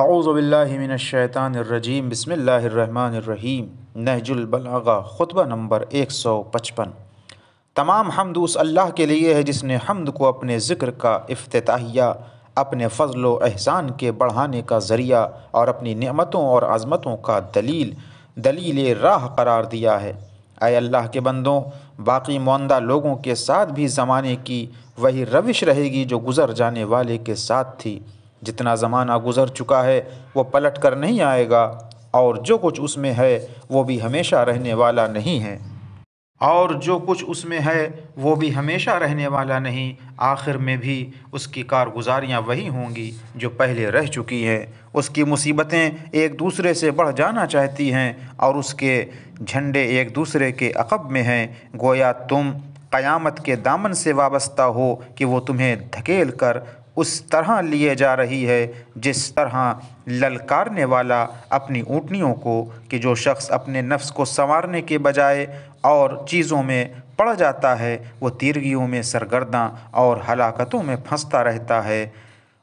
आऊज़बिल्लिमिनशैतानरजीम बसमीम नहजुलबलागा ख़ुतबा नंबर एक सौ पचपन तमाम हमद उस अल्लाह के लिए है जिसने हमद को अपने ज़िक्र का अफ्तिया अपने फ़जलो एहसान के बढ़ाने का ज़रिया और अपनी नमतों और आज़मतों का दलील दलील राह करार दिया है अय अल्लाह के बंदों बाकी मंदा लोगों के साथ भी ज़माने की वही रविश रहेगी जो गुज़र जाने वाले के साथ थी जितना ज़माना गुजर चुका है वो पलट कर नहीं आएगा और जो कुछ उसमें है वो भी हमेशा रहने वाला नहीं है और जो कुछ उसमें है वो भी हमेशा रहने वाला नहीं आखिर में भी उसकी कारगुजारियाँ वही होंगी जो पहले रह चुकी हैं उसकी मुसीबतें एक दूसरे से बढ़ जाना चाहती हैं और उसके झंडे एक दूसरे के अकब में हैं गोया तुम क़यामत के दामन से वाबस्ता हो कि वो तुम्हें धकेल कर उस तरह लिए जा रही है जिस तरह ललकारने वाला अपनी ऊँटनियों को कि जो शख्स अपने नफ्स को संवारने के बजाय और चीज़ों में पड़ जाता है वो तीरगियों में सरगर्दा और हलाकतों में फंसता रहता है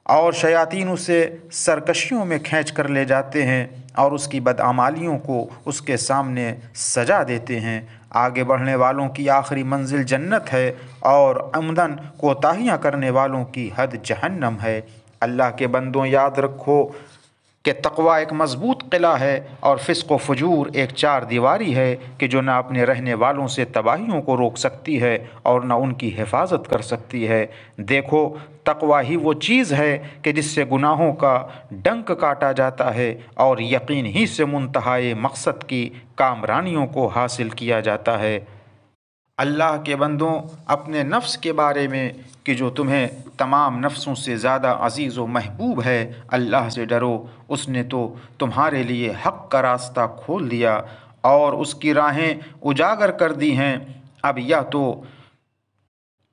और शयातीन उसे सरकशियों में खींच कर ले जाते हैं और उसकी बदआमालियों को उसके सामने सजा देते हैं आगे बढ़ने वालों की आखिरी मंजिल जन्नत है और आमदन कोताहियाँ करने वालों की हद जहन्नम है अल्लाह के बंदों याद रखो कि तकवा एक मज़बूत किला है और फ़िस्क फजूर एक चार दीवारी है कि जो ना अपने रहने वालों से तबाहियों को रोक सकती है और ना उनकी हिफाजत कर सकती है देखो तकवा ही वो चीज़ है कि जिससे गुनाहों का डंक काटा जाता है और यकीन ही से मुंतहाए मकसद की कामरानियों को हासिल किया जाता है अल्लाह के बंदों अपने नफ्स के बारे में कि जो तुम्हें तमाम नफ्सों से ज़्यादा अजीज़ व महबूब है अल्लाह से डरो उसने तो तुम्हारे लिए हक़ का रास्ता खोल दिया और उसकी राहें उजागर कर दी हैं अब या तो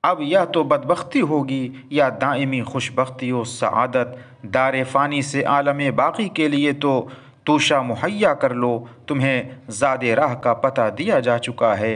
अब यह तो बदबख्ती होगी या दायमी खुशबख्ती व सआदत दार फ़ानी से आलम बाकी के लिए तो तोशा मुहैया कर लो तुम्हें ज़ाद राह का पता दिया जा चुका है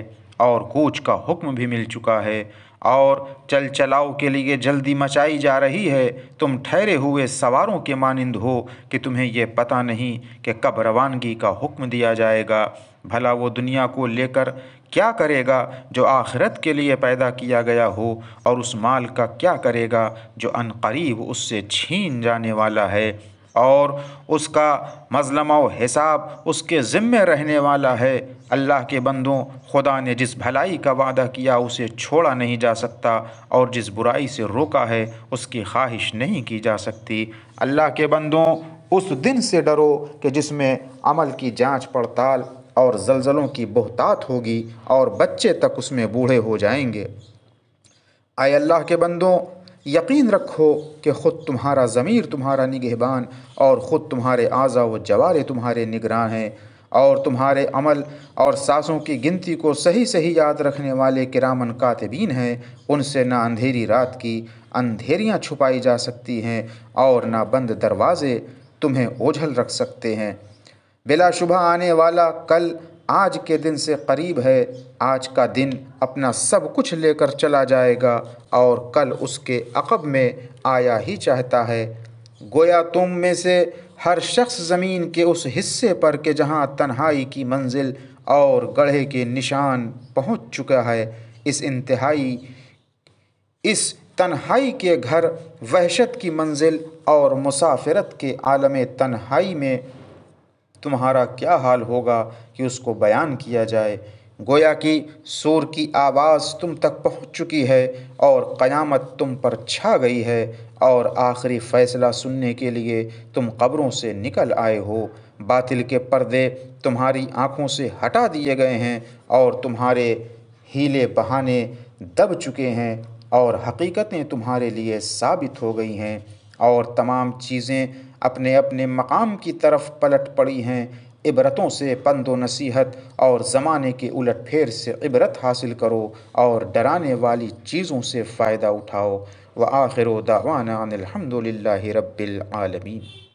और कोच का हुक्म भी मिल चुका है और चल चलाओ के लिए जल्दी मचाई जा रही है तुम ठहरे हुए सवारों के मानंद हो कि तुम्हें यह पता नहीं कि कब रवानगी का हुक्म दिया जाएगा भला वो दुनिया को लेकर क्या करेगा जो आखिरत के लिए पैदा किया गया हो और उस माल का क्या करेगा जो अनकरीब उससे छीन जाने वाला है और उसका मजलम व हिसाब उसके ज़िम्मे रहने वाला है अल्लाह के बंदों खुदा ने जिस भलाई का वादा किया उसे छोड़ा नहीं जा सकता और जिस बुराई से रोका है उसकी ख्वाहिश नहीं की जा सकती अल्लाह के बंदों उस दिन से डरो कि जिसमें अमल की जांच पड़ताल और जलजलों की बहतात होगी और बच्चे तक उसमें बूढ़े हो जाएंगे आए अल्लाह के बंदों यकीन रखो कि ख़ुद तुम्हारा ज़मीर तुम्हारा निगहबान और ख़ुद तुम्हारे आज़ा व जवारे तुम्हारे निगरान हैं और तुम्हारे अमल और सांसों की गिनती को सही सही याद रखने वाले किरामन कातबीन हैं उनसे ना अंधेरी रात की अंधेरियां छुपाई जा सकती हैं और ना बंद दरवाज़े तुम्हें ओझल रख सकते हैं बिलाशुबा आने वाला कल आज के दिन से करीब है आज का दिन अपना सब कुछ लेकर चला जाएगा और कल उसके अकब में आया ही चाहता है गोया तुम में से हर शख्स ज़मीन के उस हिस्से पर के जहाँ तन्हाई की मंजिल और गढ़े के निशान पहुँच चुका है इस इंतहाई इस तन्हाई के घर वहशत की मंजिल और मुसाफिरत के आलम तन्हाई में तुम्हारा क्या हाल होगा कि उसको बयान किया जाए गोया कि सूर की आवाज़ तुम तक पहुंच चुकी है और क़यामत तुम पर छा गई है और आखिरी फ़ैसला सुनने के लिए तुम कब्रों से निकल आए हो बातिल के पर्दे तुम्हारी आँखों से हटा दिए गए हैं और तुम्हारे हीले बहाने दब चुके हैं और हकीकतें तुम्हारे लिए साबित हो गई हैं और तमाम चीज़ें अपने अपने मकाम की तरफ पलट पड़ी हैं इबरतों से पंदो व नसीहत और ज़माने के उलट फेर से इबरत हासिल करो और डराने वाली चीज़ों से फ़ायदा उठाओ व आखिर दावाना अनिलहमदिल्ला रबालमीन